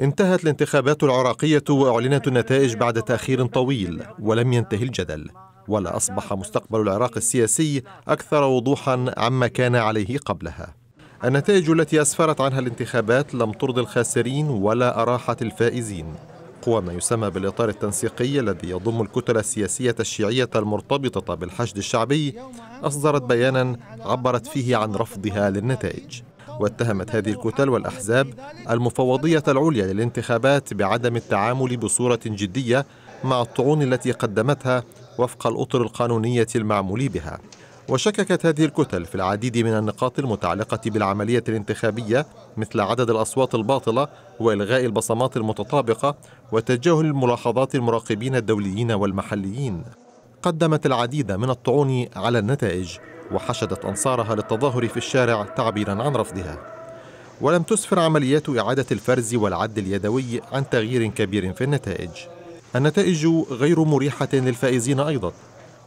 انتهت الانتخابات العراقية وأعلنت النتائج بعد تأخير طويل ولم ينتهي الجدل ولا أصبح مستقبل العراق السياسي أكثر وضوحا عما كان عليه قبلها النتائج التي أسفرت عنها الانتخابات لم ترضي الخاسرين ولا أراحت الفائزين قوى ما يسمى بالإطار التنسيقي الذي يضم الكتل السياسية الشيعية المرتبطة بالحشد الشعبي أصدرت بيانا عبرت فيه عن رفضها للنتائج واتهمت هذه الكتل والأحزاب المفوضية العليا للانتخابات بعدم التعامل بصورة جدية مع الطعون التي قدمتها وفق الأطر القانونية المعمول بها وشككت هذه الكتل في العديد من النقاط المتعلقة بالعملية الانتخابية مثل عدد الأصوات الباطلة وإلغاء البصمات المتطابقة وتجاهل ملاحظات المراقبين الدوليين والمحليين قدمت العديد من الطعون على النتائج وحشدت أنصارها للتظاهر في الشارع تعبيرا عن رفضها ولم تسفر عمليات إعادة الفرز والعد اليدوي عن تغيير كبير في النتائج النتائج غير مريحة للفائزين أيضا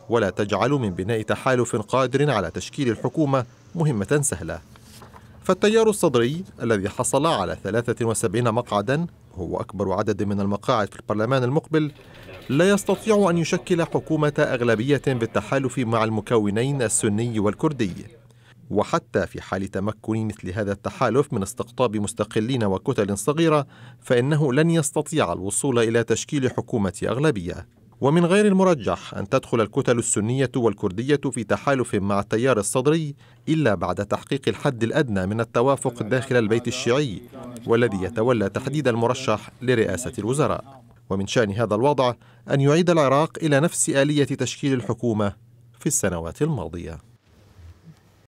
ولا تجعل من بناء تحالف قادر على تشكيل الحكومة مهمة سهلة فالتيار الصدري الذي حصل على 73 مقعدا هو أكبر عدد من المقاعد في البرلمان المقبل لا يستطيع أن يشكل حكومة أغلبية بالتحالف مع المكونين السني والكردي وحتى في حال تمكن مثل هذا التحالف من استقطاب مستقلين وكتل صغيرة فإنه لن يستطيع الوصول إلى تشكيل حكومة أغلبية ومن غير المرجح أن تدخل الكتل السنية والكردية في تحالف مع التيار الصدري إلا بعد تحقيق الحد الأدنى من التوافق داخل البيت الشيعي والذي يتولى تحديد المرشح لرئاسة الوزراء ومن شأن هذا الوضع أن يعيد العراق إلى نفس آلية تشكيل الحكومة في السنوات الماضية